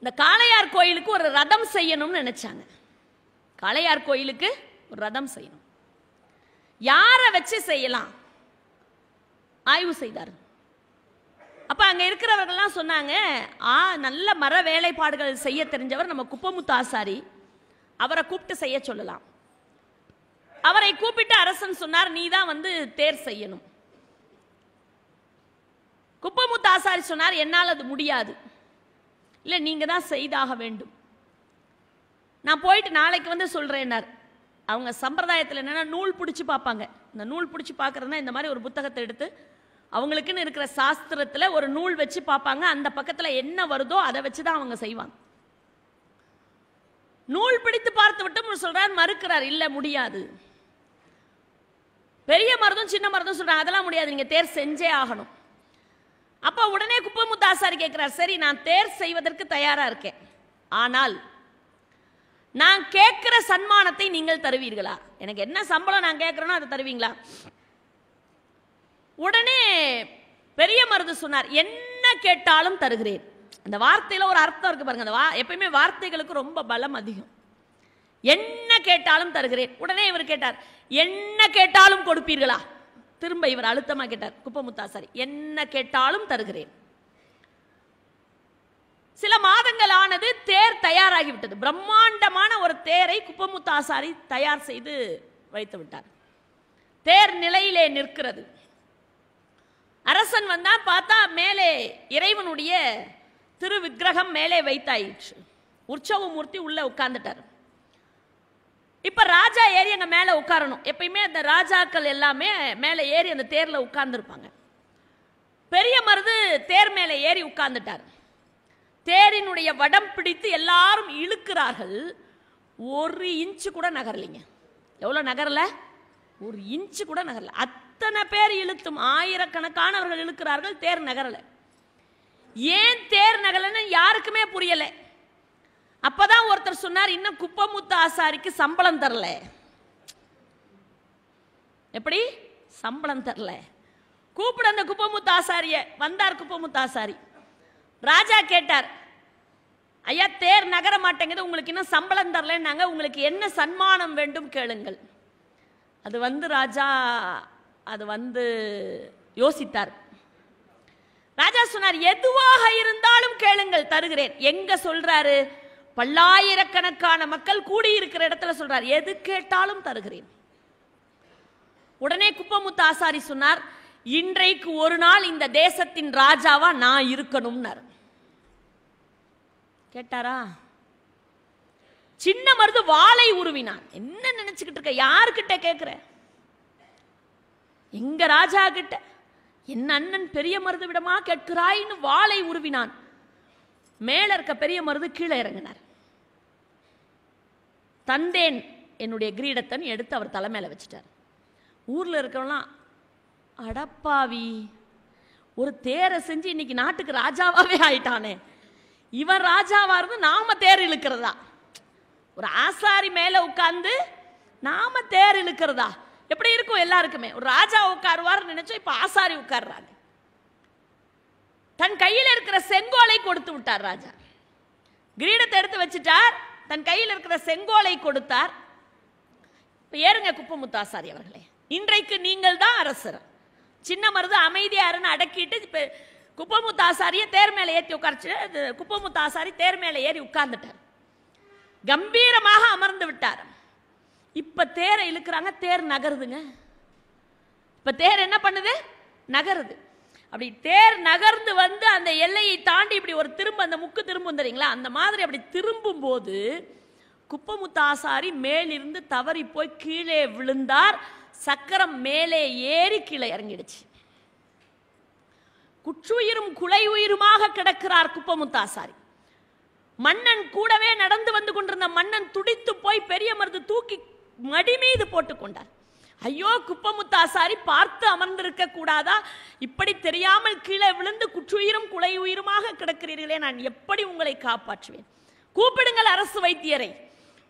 இந்த காளையார் கோயிலுக்கு ஒரு ரதம் செய்யணும்னு நினச்சாங்க காளையார் கோயிலுக்கு ஒரு ரதம் செய்யணும் யாரை வச்சு செய்யலாம் ஆய்வு செய்தார் அப்போ அங்கே இருக்கிறவர்கள்லாம் சொன்னாங்க ஆ நல்ல மர வேலைப்பாடுகள் செய்ய தெரிஞ்சவர் நம்ம குப்பமுத்து ஆசாரி அவரை கூப்பிட்டு செய்ய சொல்லலாம் அவரை கூப்பிட்டு அரசன் சொன்னார் நீ தான் வந்து தேர் செய்யணும் குப்பமுத்து ஆசாரி சொன்னார் என்னால் அது முடியாது இல்லை நீங்கள் தான் செய்தாக வேண்டும் நான் போயிட்டு நாளைக்கு வந்து சொல்கிறேன்னார் அவங்க சம்பிரதாயத்தில் என்னென்னா நூல் பிடிச்சி பார்ப்பாங்க இந்த நூல் பிடிச்சி பார்க்குறதுனா இந்த மாதிரி ஒரு புத்தகத்தை எடுத்து அவங்களுக்குன்னு இருக்கிற சாஸ்திரத்தில் ஒரு நூல் வச்சு பார்ப்பாங்க அந்த பக்கத்தில் என்ன வருதோ அதை வச்சு தான் அவங்க செய்வாங்க நூல் பிடித்து பார்த்து விட்டு சொல்கிறார் மறுக்கிறார் இல்லை முடியாது பெரிய மருதும் சின்ன மருதும் சொல்கிறாங்க அதெல்லாம் முடியாது நீங்கள் தேர் செஞ்சே ஆகணும் அப்போ உடனே குப்பமுத்தாசாரி கேட்குறார் சரி நான் தேர் செய்வதற்கு தயாராக இருக்கேன் ஆனால் நான் கேட்குற சன்மானத்தை நீங்கள் தருவீர்களா எனக்கு என்ன சம்பளம் நான் கேட்குறேனோ அதை தருவீங்களா உடனே பெரிய மருது சொன்னார் என்ன கேட்டாலும் தருகிறேன் அந்த வார்த்தையில் ஒரு அர்த்தம் இருக்கு பாருங்க அந்த வா எப்பயுமே வார்த்தைகளுக்கு ரொம்ப பலம் அதிகம் என்ன கேட்டாலும் தருகிறேன் உடனே இவர் கேட்டார் என்ன கேட்டாலும் கொடுப்பீர்களா திரும்ப இவர் அழுத்தமாக கேட்டார் குப்பமுத்தாசாரி என்ன கேட்டாலும் தருகிறேன் சில மாதங்கள் ஆனது தேர் தயாராகிவிட்டது பிரம்மாண்டமான ஒரு தேரை குப்பமுத்தாசாரி தயார் செய்து வைத்து விட்டார் தேர் நிலையிலே நிற்கிறது அரசன் வந்தா பார்த்தா மேலே இறைவனுடைய திரு மேலே வைத்தாயிற்று உற்சவமூர்த்தி உள்ள உட்கார்ந்துட்டார் இப்போ ராஜா ஏறி அங்கே மேலே உட்காரணும் எப்பயுமே அந்த ராஜாக்கள் எல்லாமே மேலே ஏறி அந்த தேரில் உட்கார்ந்துருப்பாங்க பெரிய மருது தேர் மேலே ஏறி உட்கார்ந்துட்டார் தேரினுடைய வடம் பிடித்து எல்லாரும் இழுக்கிறார்கள் ஒரு இன்ச்சு கூட நகரலைங்க எவ்வளோ நகரல ஒரு இன்ச்சு கூட நகரல அத்தனை பேர் இழுத்தும் ஆயிரக்கணக்கானவர்கள் இழுக்கிறார்கள் தேர் நகரலை ஏன் தேர் நகலைன்னு யாருக்குமே புரியலை அப்பதான் ஒருத்தர் சொன்னார் இன்னும் குப்பமுத்து ஆசாரிக்கு சம்பளம் தரல எப்படி சம்பளம் தரல கூப்பிட அந்த குப்பமுத்து ஆசாரிய வந்தார் குப்பமுத்து ஆசாரி ராஜா கேட்டார் ஐயா தேர் நகர மாட்டேங்குது உங்களுக்கு இன்னும் சம்பளம் தரலன்னாங்க உங்களுக்கு என்ன சன்மானம் வேண்டும் கேளுங்கள் அது வந்து ராஜா அது வந்து யோசித்தார் ராஜா சொன்னார் எதுவாக இருந்தாலும் கேளுங்கள் தருகிறேன் எங்க சொல்றாரு பல்லாயிரக்கணக்கான மக்கள் கூடியிருக்கிற இடத்துல சொல்றார் எது கேட்டாலும் தருகிறேன் உடனே குப்பமுத்து ஆசாரி சொன்னார் இன்றைக்கு ஒரு நாள் இந்த தேசத்தின் ராஜாவா நான் இருக்கணும்னார் கேட்டாரா சின்ன மருது வாளை உருவினான் என்ன நினைச்சுக்கிட்டு இருக்க யாருக்கிட்ட கேட்குற எங்க ராஜா கிட்ட என் அண்ணன் பெரிய மருது விடமா கேட்கிறாயின்னு வாளை உருவினான் மேல இருக்க பெரிய மருது கீழே இறங்கினார் தந்தேன் என்னுடைய கிரீடத்தை எடுத்து அவர் தலைமையில் வச்சுட்டார் ஊரில் இருக்கவெல்லாம் அடப்பாவி ஒரு தேரை செஞ்சு இன்னைக்கு நாட்டுக்கு ராஜாவாகவே ஆயிட்டானே இவன் ராஜாவாக இருந்து நாம தேர் இழுக்கிறதா ஒரு ஆசாரி மேலே உட்காந்து நாம தேர் இழுக்கிறதா எப்படி இருக்கும் எல்லாருக்குமே ஒரு ராஜா உட்காருவார் நினைச்சோம் இப்போ ஆசாரி உட்கார்றாங்க தன் கையில் இருக்கிற செங்கோலை கொடுத்து விட்டார் ராஜா கிரீடத்தை எடுத்து வச்சுட்டார் தன் கையில் இருக்கிற செங்கோலை கொடுத்தார் இப்போ ஏறுங்க குப்பமுத்தாசாரி அவர்களே இன்றைக்கு நீங்கள் தான் அரசர் சின்ன மருது அமைதியாருன்னு அடக்கிட்டு இப்போ குப்பமுத்தாசாரியை தேர் மேலே ஏற்றி உட்கார்ச்சு குப்பமுத்தாசாரி தேர் மேலே ஏறி உட்கார்ந்துட்டார் கம்பீரமாக அமர்ந்து விட்டார் இப்போ தேரை இழுக்கிறாங்க தேர் நகருதுங்க இப்போ தேர் என்ன பண்ணுது நகருது அப்படி தேர் நகர்ந்து வந்து அந்த எல்லையை தாண்டி இப்படி ஒரு திரும்ப அந்த முக்கு திரும்பும் தெரியுங்களா அந்த மாதிரி அப்படி திரும்பும் போது குப்பமுத்தாசாரி மேலிருந்து தவறி போய் கீழே விழுந்தார் சக்கரம் மேலே ஏறி கீழே இறங்கிடுச்சு குற்றுயிரும் குலை உயிருமாக கிடக்கிறார் குப்பமுத்தாசாரி மன்னன் கூடவே நடந்து வந்து கொண்டிருந்த மன்னன் துடித்து போய் பெரிய மருந்து தூக்கி மடி மீது போட்டுக்கொண்டார் ஐயோ குப்பமுத்தாசாரி பார்த்து அமர்ந்திருக்க கூடாதா இப்படி தெரியாமல் கீழே விழுந்து குற்றுயிரும் குலை உயிருமாக கிடக்கிறீர்களே நான் எப்படி உங்களை காப்பாற்றுவேன் கூப்பிடுங்கள் அரசு வைத்தியரை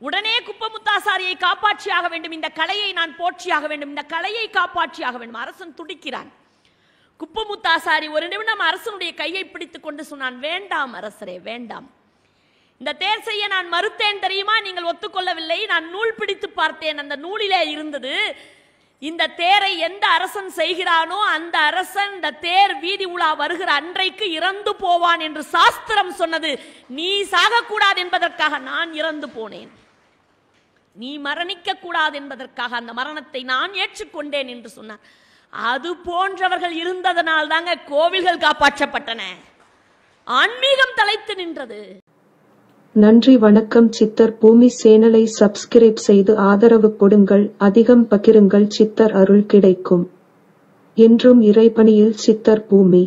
உடனே குப்பமுத்தாசாரியை காப்பாற்றியாக வேண்டும் இந்த கலையை நான் போற்றியாக வேண்டும் இந்த கலையை காப்பாற்றியாக வேண்டும் அரசன் துடிக்கிறான் குப்பமுத்தாசாரி ஒரு நிமிடம் அரசனுடைய கையை பிடித்து கொண்டு சொன்னான் வேண்டாம் அரசரே வேண்டாம் இந்த தேர் செய்ய நான் மறுத்தேன் தெரியுமா நீங்கள் ஒத்துக்கொள்ளவில்லை நான் நூல் பிடித்து பார்த்தேன் அந்த நூலிலே இருந்தது இந்த தேரை எந்த அரசன் செய்கிறானோ அந்த அரசன் இந்த தேர் வீதி உலா வருகிற அன்றைக்கு இறந்து போவான் என்று சாஸ்திரம் சொன்னது நீ சாகக்கூடாது என்பதற்காக நான் இறந்து போனேன் நீ மரணிக்க கூடாது என்பதற்காக அந்த மரணத்தை நான் ஏற்றுக்கொண்டேன் என்று சொன்னார் அது போன்றவர்கள் இருந்ததனால் தாங்க கோவில்கள் காப்பாற்றப்பட்டன ஆன்மீகம் தலைத்து நின்றது நன்றி வணக்கம் சித்தர் பூமி சேனலை சப்ஸ்கிரைப் செய்து ஆதரவு கொடுங்கள் அதிகம் பகிருங்கள் சித்தர் அருள் கிடைக்கும் என்றும் இறைபணியில் சித்தர் பூமி